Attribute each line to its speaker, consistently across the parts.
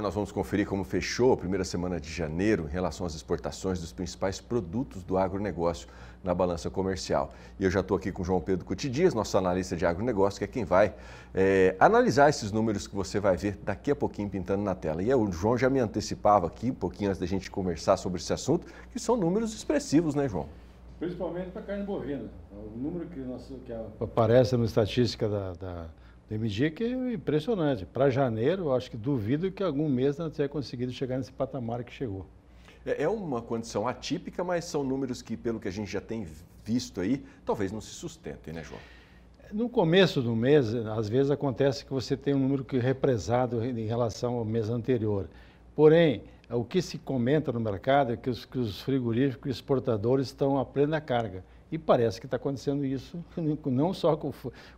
Speaker 1: Agora nós vamos conferir como fechou a primeira semana de janeiro em relação às exportações dos principais produtos do agronegócio na balança comercial. E eu já estou aqui com o João Pedro Cotidias, nosso analista de agronegócio, que é quem vai é, analisar esses números que você vai ver daqui a pouquinho pintando na tela. E o João já me antecipava aqui, um pouquinho antes da gente conversar sobre esse assunto, que são números expressivos, né, João?
Speaker 2: Principalmente para a carne bovina. É o número que, nós, que aparece na estatística da... da Teve dia que é impressionante. Para janeiro, acho que duvido que algum mês não tenha conseguido chegar nesse patamar que chegou.
Speaker 1: É, é uma condição atípica, mas são números que, pelo que a gente já tem visto aí, talvez não se sustentem, né, João?
Speaker 2: No começo do mês, às vezes acontece que você tem um número que é represado em relação ao mês anterior. Porém, o que se comenta no mercado é que os, que os frigoríficos exportadores estão a plena carga. E parece que está acontecendo isso não só com,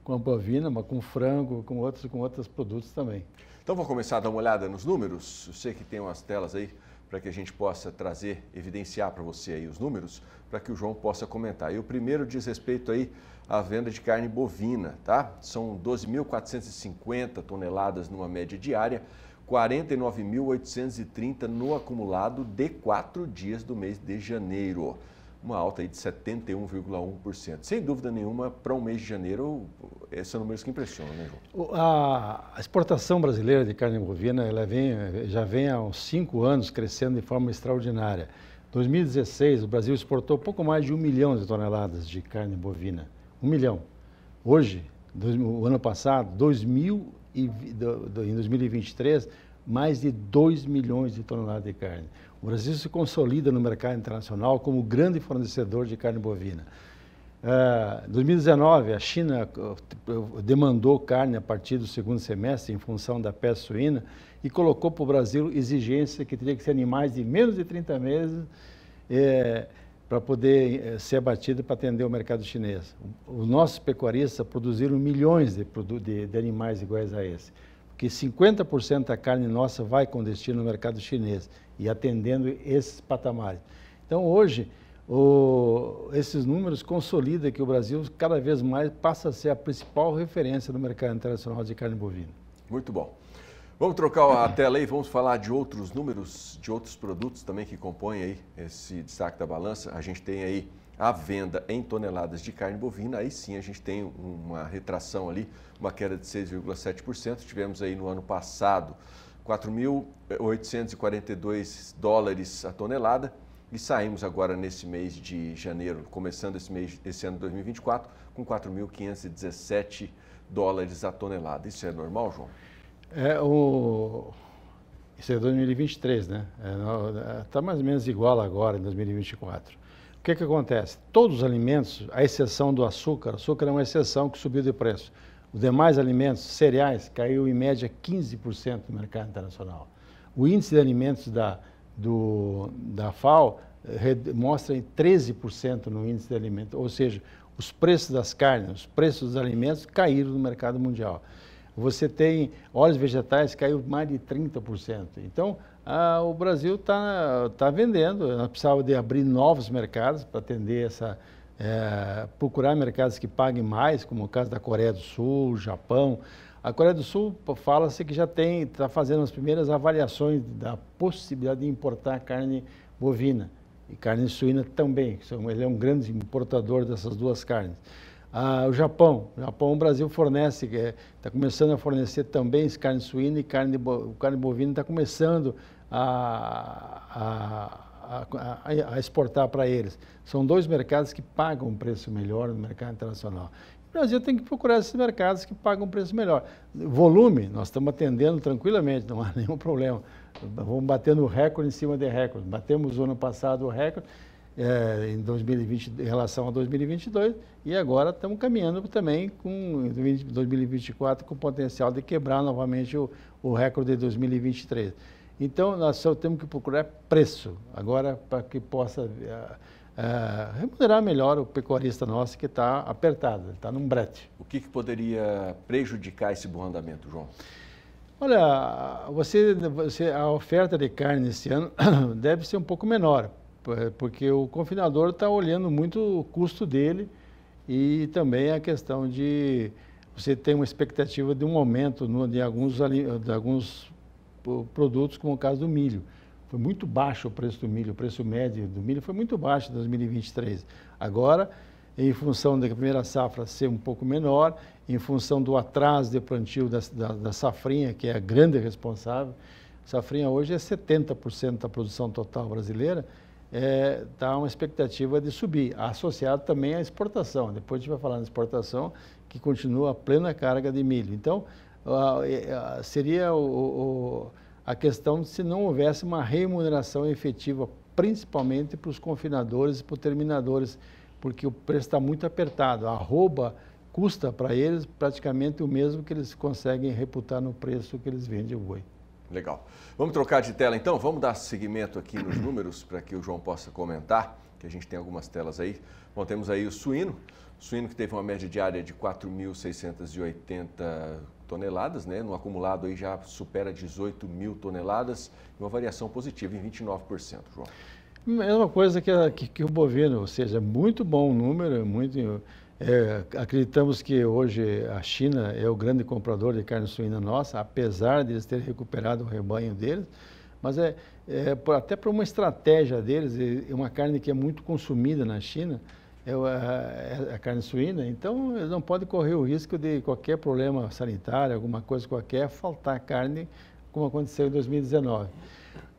Speaker 2: com a bovina, mas com frango, com outros, com outros produtos também.
Speaker 1: Então vou começar a dar uma olhada nos números. Eu sei que tem umas telas aí para que a gente possa trazer, evidenciar para você aí os números, para que o João possa comentar. E o primeiro diz respeito aí à venda de carne bovina, tá? São 12.450 toneladas numa média diária, 49.830 no acumulado de quatro dias do mês de janeiro uma alta de 71,1%. Sem dúvida nenhuma, para o um mês de janeiro, esse é o número que impressiona né,
Speaker 2: João? A exportação brasileira de carne bovina ela vem, já vem há uns cinco anos crescendo de forma extraordinária. 2016, o Brasil exportou pouco mais de um milhão de toneladas de carne bovina. Um milhão. Hoje, o ano passado, 2000 e, do, do, em 2023, mais de 2 milhões de toneladas de carne. O Brasil se consolida no mercado internacional como grande fornecedor de carne bovina. Ah, em uh, 2019, a China eh, demandou carne a partir do segundo semestre em função da peste suína e colocou para o Brasil exigência que teria que ser animais de menos de 30 meses eh, para poder eh, ser abatido para atender o mercado chinês. Os nossos pecuaristas produziram milhões de, de, de animais iguais a esse que 50% da carne nossa vai com destino no mercado chinês e atendendo esses patamares. Então, hoje, o, esses números consolidam que o Brasil cada vez mais passa a ser a principal referência no mercado internacional de carne bovina.
Speaker 1: Muito bom. Vamos trocar a tela aí, vamos falar de outros números, de outros produtos também que compõem aí esse destaque da balança. A gente tem aí a venda em toneladas de carne bovina, aí sim a gente tem uma retração ali, uma queda de 6,7%. Tivemos aí no ano passado 4.842 dólares a tonelada e saímos agora nesse mês de janeiro, começando esse mês, esse ano 2024, com 4.517 dólares a tonelada. Isso é normal, João?
Speaker 2: É o isso é 2023, né? Está é, é tá mais ou menos igual agora em 2024. O que, é que acontece? Todos os alimentos, à exceção do açúcar, açúcar é uma exceção que subiu de preço. Os demais alimentos, cereais, caiu em média 15% no mercado internacional. O índice de alimentos da, do, da FAO eh, mostra em 13% no índice de alimentos, ou seja, os preços das carnes, os preços dos alimentos caíram no mercado mundial. Você tem óleos vegetais caiu mais de 30%. Então, ah, o Brasil está tá vendendo. Nós precisava de abrir novos mercados para atender essa... É, procurar mercados que paguem mais, como o caso da Coreia do Sul, Japão. A Coreia do Sul fala-se que já tem, está fazendo as primeiras avaliações da possibilidade de importar carne bovina e carne suína também. Ele é um grande importador dessas duas carnes. Ah, o Japão. O Japão, o Brasil fornece, está é, tá começando a fornecer também carne suína e carne, bo, carne bovina está começando a, a, a, a exportar para eles. São dois mercados que pagam um preço melhor no mercado internacional. O Brasil tem que procurar esses mercados que pagam um preço melhor. Volume, nós estamos atendendo tranquilamente, não há nenhum problema. Vamos batendo recorde em cima de recorde. Batemos o ano passado o recorde é, em 2020 em relação a 2022 e agora estamos caminhando também com 2024 com o potencial de quebrar novamente o, o recorde de 2023. Então nós só temos que procurar preço agora para que possa é, é, remunerar melhor o pecuarista nosso que está
Speaker 1: apertado, está num brete. O que, que poderia prejudicar esse bom andamento, João?
Speaker 2: Olha, você, você, a oferta de carne esse ano deve ser um pouco menor, é, porque o confinador está olhando muito o custo dele e também a questão de você ter uma expectativa de um aumento no, de, alguns, de alguns produtos, como o caso do milho. Foi muito baixo o preço do milho, o preço médio do milho foi muito baixo em 2023. Agora, em função da primeira safra ser um pouco menor, em função do atraso de plantio da, da, da safrinha, que é a grande responsável, safrinha hoje é 70% da produção total brasileira, está é, tá uma expectativa de subir, associado também à exportação. Depois a gente vai falar na exportação, que continua a plena carga de milho. Então, a, a, seria o, o, a questão de se não houvesse uma remuneração efetiva, principalmente para os confinadores e para os terminadores, porque o preço está muito apertado. A arroba custa para eles praticamente o mesmo que eles conseguem reputar no preço que eles vendem o boi.
Speaker 1: Legal. Vamos trocar de tela então? Vamos dar seguimento aqui nos números para que o João possa comentar, que a gente tem algumas telas aí. Bom, temos aí o suíno, suíno que teve uma média diária de 4.680 toneladas, né? No acumulado aí já supera 18 mil toneladas uma variação positiva em 29%, João.
Speaker 2: Mesma coisa que, que, que o bovino, ou seja, é muito bom número, é muito é, acreditamos que hoje a China é o grande comprador de carne suína nossa, apesar de eles terem recuperado o rebanho deles, mas é, é até por uma estratégia deles, é uma carne que é muito consumida na China, é a, é a, carne suína, então eles não podem correr o risco de qualquer problema sanitário, alguma coisa qualquer, faltar carne, como aconteceu em 2019.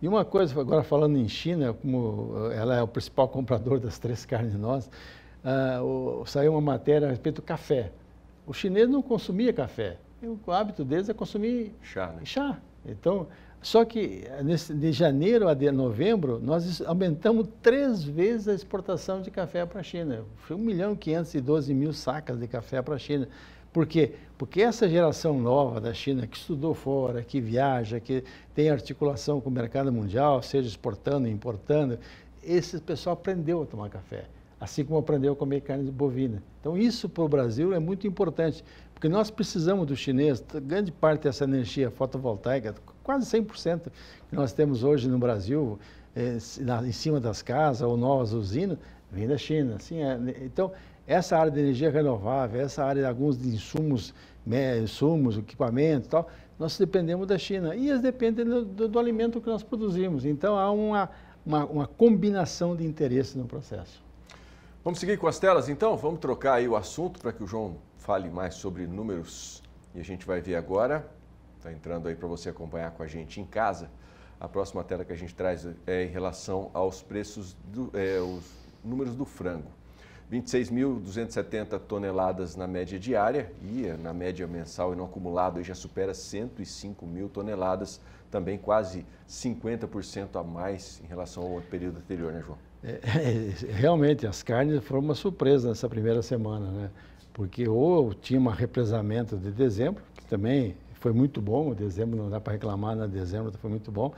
Speaker 2: E uma coisa, agora falando em China, como ela é o principal comprador das três carnes nossas, ah, saiu uma matéria a respeito do café. O chinês não consumia café. O hábito deles é consumir chá. Né? chá. Então, só que ah, nesse, de janeiro a de novembro, nós aumentamos três vezes a exportação de café para a China. Foi 1 milhão e 512 mil sacas de café para a China. Por quê? Porque essa geração nova da China, que estudou fora, que viaja, que tem articulação com o mercado mundial, seja exportando, importando, esse pessoal aprendeu a tomar café assim como aprendeu a comer carne bovina. Então, isso para o Brasil é muito importante, porque nós precisamos do chinês, grande parte dessa energia fotovoltaica, quase 100% que nós temos hoje no Brasil, é, em cima das casas ou novas usinas, vem da China. Assim é. Né? Então, essa área de energia renovável, essa área de alguns insumos, né, insumos, equipamentos e tal, nós dependemos da China. E eles dependem do, do, do alimento que nós produzimos. Então, há uma, uma, uma combinação de interesses no processo.
Speaker 1: Vamos seguir com as telas então? Vamos trocar aí o assunto para que o João fale mais sobre números. E a gente vai ver agora, está entrando aí para você acompanhar com a gente em casa. A próxima tela que a gente traz é em relação aos preços, do, é, os números do frango. 26.270 toneladas na média diária e eh, na média mensal e no acumulado já supera 105 mil toneladas, também quase 50% a mais em relação ao período anterior, né, João?
Speaker 2: É, é, realmente, as carnes foram uma surpresa nessa primeira semana, né? Porque ou tinha um represamento de dezembro, que também foi muito bom, dezembro não dá para reclamar, na né? dezembro foi muito bom.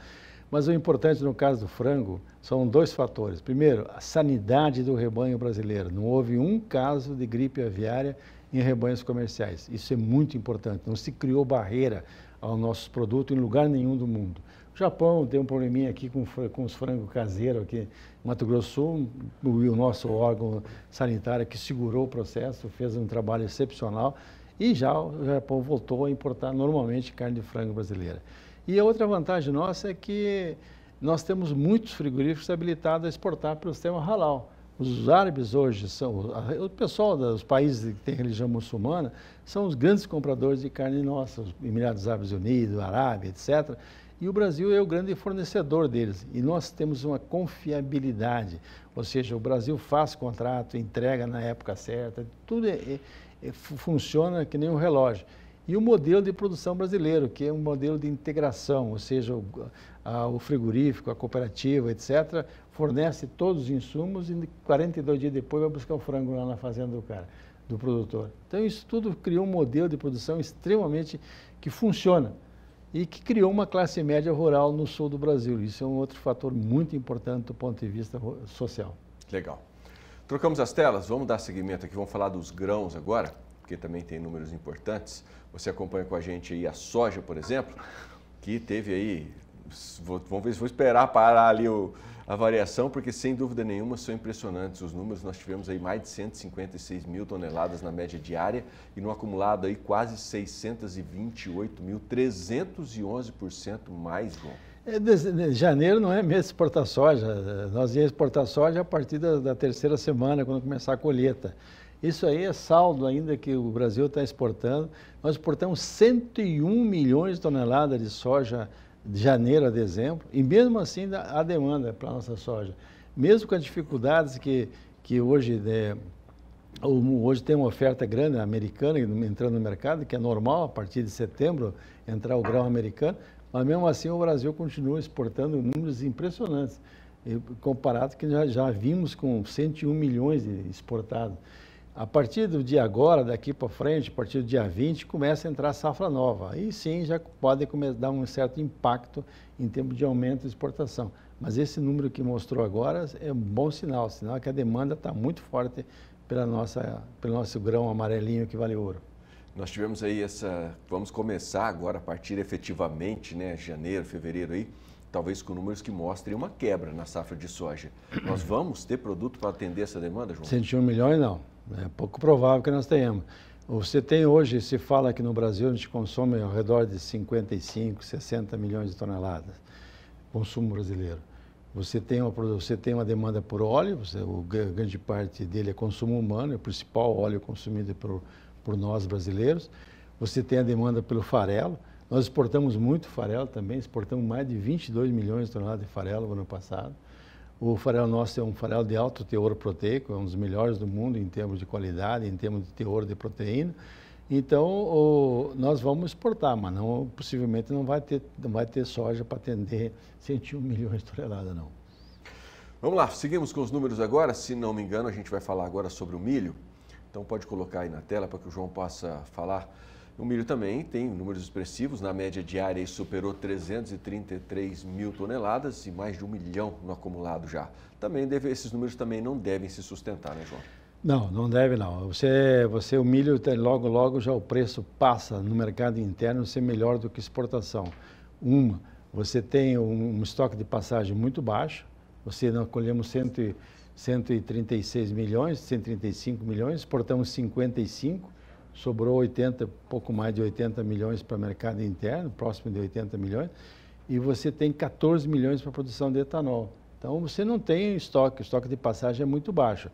Speaker 2: Mas o importante no caso do frango são dois fatores. Primeiro, a sanidade do rebanho brasileiro. Não houve um caso de gripe aviária em rebanhos comerciais. Isso é muito importante. Não se criou barreira ao nosso produto em lugar nenhum do mundo. O Japão tem um probleminha aqui com, com os frangos caseiros aqui. Mato Grosso Sul, o, o nosso órgão sanitário que segurou o processo, fez um trabalho excepcional e já o Japão voltou a importar normalmente carne de frango brasileira. E a outra vantagem nossa é que nós temos muitos frigoríficos habilitados a exportar para o sistema halal. Os árabes hoje são, o pessoal dos países que têm religião muçulmana, são os grandes compradores de carne nossa, os Emirados Árabes Unidos, Arábia, etc e o Brasil é o grande fornecedor deles. E nós temos uma confiabilidade, ou seja, o Brasil faz contrato, entrega na época certa, tudo é, é, é funciona que nem um relógio. E o modelo de produção brasileiro, que é um modelo de integração, ou seja, o, a, o frigorífico, a cooperativa, etc., fornece todos os insumos e 42 dias depois vai buscar o frango lá na fazenda do cara, do produtor. Então isso tudo criou um modelo de produção extremamente que funciona e que criou uma classe média rural no sul do Brasil. Isso é um outro fator muito importante do ponto de vista social.
Speaker 1: Legal. Trocamos as telas, vamos dar seguimento aqui, vamos falar dos grãos agora, porque também tem números importantes. Você acompanha com a gente aí a soja, por exemplo, que teve aí. Vou, vamos ver se vou esperar parar ali o, a variação, porque sem dúvida nenhuma são impressionantes os números. Nós tivemos aí mais de 156 mil toneladas na média diária e no acumulado aí quase 628 mil, 311% mais, João.
Speaker 2: É, né, janeiro não é mês de exportar soja. Nós ia exportar soja a partir da, da terceira semana, quando começar a colheita. Isso aí é saldo ainda que o Brasil está exportando. Nós exportamos 101 milhões de toneladas de soja de janeiro a dezembro, e mesmo assim a demanda para a nossa soja. Mesmo com as dificuldades que, que hoje, é, hoje tem uma oferta grande americana entrando no mercado, que é normal a partir de setembro entrar o grão americano, mas mesmo assim o Brasil continua exportando números impressionantes, comparado que já, já vimos com 101 milhões exportados. A partir do dia agora, daqui para frente, a partir do dia 20, começa a entrar safra nova. Aí sim já pode dar um certo impacto em termos de aumento de exportação. Mas esse número que mostrou agora é um bom sinal, sinal que a demanda está muito forte pela nossa, pelo nosso grão amarelinho que vale ouro.
Speaker 1: Nós tivemos aí essa. Vamos começar agora a partir efetivamente, né? Janeiro, fevereiro aí, talvez com números que mostrem uma quebra na safra de soja. Nós vamos ter produto para atender essa demanda, João? 101
Speaker 2: milhões não. É pouco provável que nós tenhamos. Você tem hoje, se fala que no Brasil a gente consome ao redor de 55, 60 milhões de toneladas, consumo brasileiro. Você tem uma, você tem uma demanda por óleo, você, o, grande parte dele é consumo humano, é o principal óleo consumido por, por nós brasileiros. Você tem a demanda pelo farelo. Nós exportamos muito farelo também, exportamos mais de 22 milhões de toneladas de farelo no ano passado. O farelo nosso é um farelo de alto teor proteico, é um dos melhores do mundo em termos de qualidade, em termos de teor de proteína. Então, o, nós vamos exportar, mas não, possivelmente não vai ter, não vai ter soja para atender 101 milhões de toneladas, não.
Speaker 1: Vamos lá, seguimos com os números agora. Se não me engano, a gente vai falar agora sobre o milho. Então, pode colocar aí na tela para que o João possa falar o milho também tem números expressivos, na média diária superou 333 mil toneladas e mais de um milhão no acumulado já. Também deve, esses números também não devem se sustentar, né, João?
Speaker 2: Não, não deve não. Você, você o milho logo logo já o preço passa no mercado interno ser melhor do que exportação. Uma, você tem um, um estoque de passagem muito baixo. Você nós colhemos 100, 136 milhões, 135 milhões, exportamos 55 milhões sobrou 80, pouco mais de 80 milhões para mercado interno, próximo de 80 milhões, e você tem 14 milhões para produção de etanol. Então você não tem estoque, o estoque de passagem é muito baixo.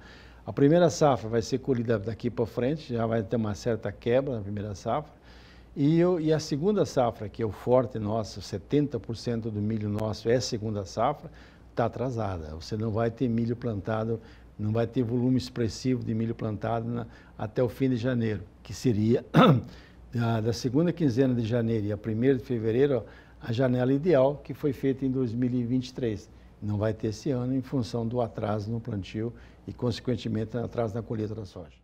Speaker 2: A primeira safra vai ser colhida daqui para frente, já vai ter uma certa quebra na primeira safra. E, eu, e a segunda safra, que é o forte nosso, 70% do milho nosso é segunda safra, está atrasada. Você não vai ter milho plantado não vai ter volume expressivo de milho plantado na, até o fim de janeiro, que seria da, segunda quinzena de janeiro e a primeira de fevereiro a janela ideal que foi feita em 2023. Não vai ter esse ano em função do atraso no plantio e, consequentemente, atraso na colheita da soja.